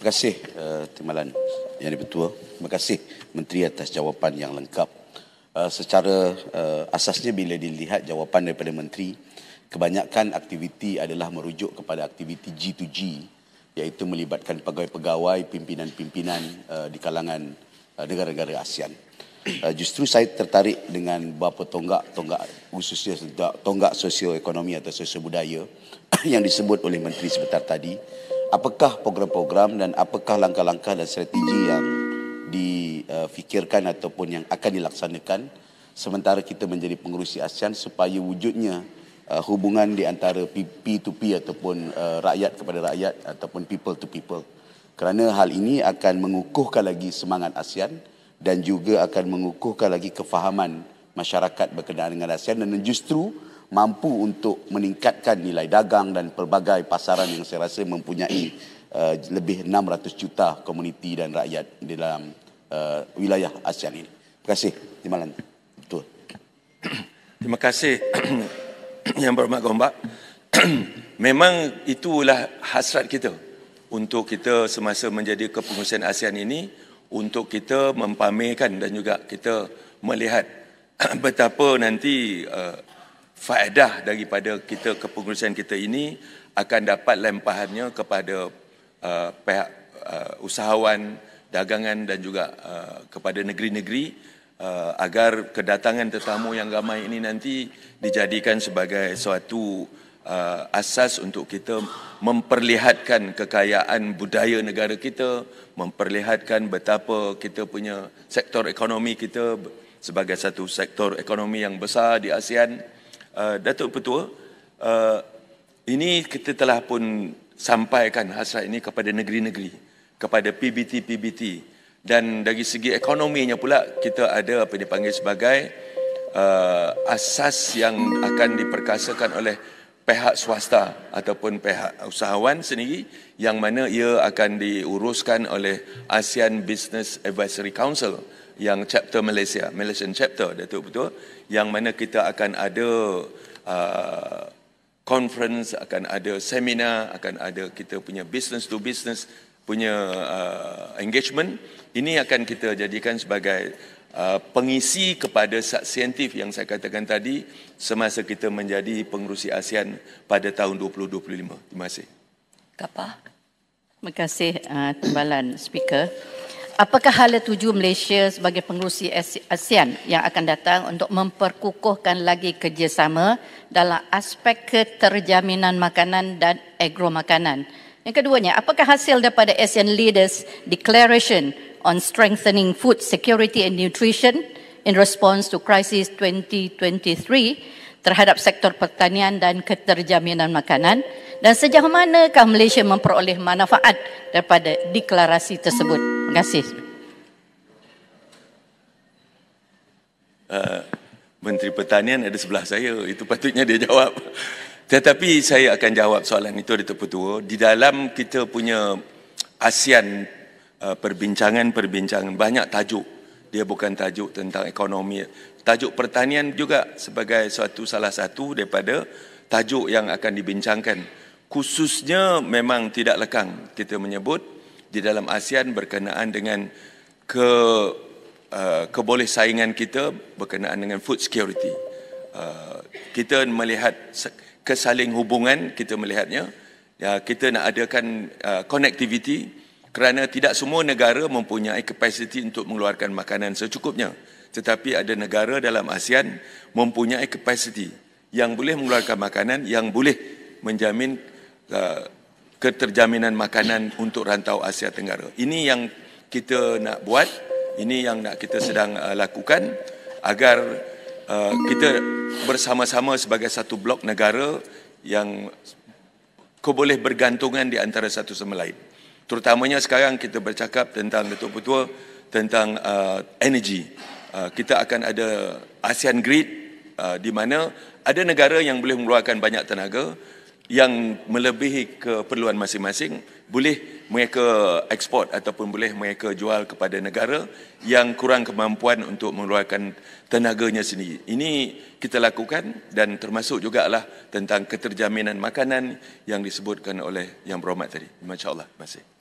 Terima kasih uh, Timbalan Yang Dipertua. Terima kasih Menteri atas jawapan yang lengkap. Uh, secara uh, asasnya bila dilihat jawapan daripada Menteri, kebanyakan aktiviti adalah merujuk kepada aktiviti G2G iaitu melibatkan pegawai-pegawai pimpinan-pimpinan uh, di kalangan uh, negara-negara ASEAN. Uh, justru saya tertarik dengan beberapa tonggak tonggak khususnya tonggak sosioekonomi atau sosio budaya yang disebut oleh menteri sebentar tadi apakah program-program dan apakah langkah-langkah dan strategi yang difikirkan ataupun yang akan dilaksanakan sementara kita menjadi pengurusi ASEAN supaya wujudnya uh, hubungan di antara P2P ataupun uh, rakyat kepada rakyat ataupun people to people kerana hal ini akan mengukuhkan lagi semangat ASEAN dan juga akan mengukuhkan lagi kefahaman masyarakat berkenaan dengan ASEAN dan justru mampu untuk meningkatkan nilai dagang dan pelbagai pasaran yang saya rasa mempunyai uh, lebih 600 juta komuniti dan rakyat di dalam uh, wilayah ASEAN ini. Terima kasih, Timbalan. Tuan. Terima kasih yang berhormat Gombak. Memang itulah hasrat kita untuk kita semasa menjadi kepengurusan ASEAN ini untuk kita mempamerkan dan juga kita melihat betapa nanti uh, faedah daripada kita kepengurusan kita ini akan dapat lempahannya kepada uh, pihak uh, usahawan, dagangan dan juga uh, kepada negeri-negeri uh, agar kedatangan tetamu yang ramai ini nanti dijadikan sebagai suatu uh, asas untuk kita memperlihatkan kekayaan budaya negara kita, memperlihatkan betapa kita punya sektor ekonomi kita sebagai satu sektor ekonomi yang besar di ASEAN. Eh, Datuk Petua, eh, ini kita telah pun sampaikan hasrat ini kepada negeri-negeri, kepada PBT-PBT dan dari segi ekonominya pula kita ada apa dipanggil sebagai eh, asas yang akan diperkasakan oleh pihak swasta ataupun pihak usahawan sendiri yang mana ia akan diuruskan oleh ASEAN Business Advisory Council yang chapter Malaysia, Malaysian chapter Datuk Betul yang mana kita akan ada uh, conference akan ada seminar akan ada kita punya business to business punya uh, engagement ini akan kita jadikan sebagai uh, pengisi kepada saintif yang saya katakan tadi semasa kita menjadi pengurusi ASEAN pada tahun 2025 terima kasih Kapa terima kasih uh, timbalan speaker apakah hala tuju Malaysia sebagai pengerusi ASEAN yang akan datang untuk memperkukuhkan lagi kerjasama dalam aspek keterjaminan makanan dan agro makanan? Yang keduanya, apakah hasil daripada ASEAN Leaders Declaration on Strengthening Food Security and Nutrition in response to crisis 2023 terhadap sektor pertanian dan keterjaminan makanan dan sejauh manakah Malaysia memperoleh manfaat daripada deklarasi tersebut? Terima kasih. Uh, Menteri Pertanian ada sebelah saya, itu patutnya dia jawab. Tetapi saya akan jawab soalan itu di Tepetua. Di dalam kita punya ASEAN uh, perbincangan-perbincangan, banyak tajuk. Dia bukan tajuk tentang ekonomi, tajuk pertanian juga sebagai suatu salah satu daripada tajuk yang akan dibincangkan khususnya memang tidak lekang kita menyebut di dalam ASEAN berkenaan dengan ke uh, keboleh saingan kita berkenaan dengan food security uh, kita melihat kesaling hubungan kita melihatnya ya kita nak adakan uh, connectivity kerana tidak semua negara mempunyai kapasiti untuk mengeluarkan makanan secukupnya tetapi ada negara dalam ASEAN mempunyai kapasiti yang boleh mengeluarkan makanan yang boleh menjamin uh, keterjaminan makanan untuk rantau Asia Tenggara. Ini yang kita nak buat, ini yang nak kita sedang uh, lakukan agar uh, kita bersama-sama sebagai satu blok negara yang kau boleh bergantungan di antara satu sama lain. Terutamanya sekarang kita bercakap tentang betul-betul tentang uh, energi. Uh, kita akan ada ASEAN Grid uh, di mana ada negara yang boleh mengeluarkan banyak tenaga yang melebihi keperluan masing-masing boleh mereka ekspor ataupun boleh mereka jual kepada negara yang kurang kemampuan untuk mengeluarkan tenaganya sendiri. Ini kita lakukan dan termasuk juga lah tentang keterjaminan makanan yang disebutkan oleh Yang Berhormat tadi. Masya-Allah, terima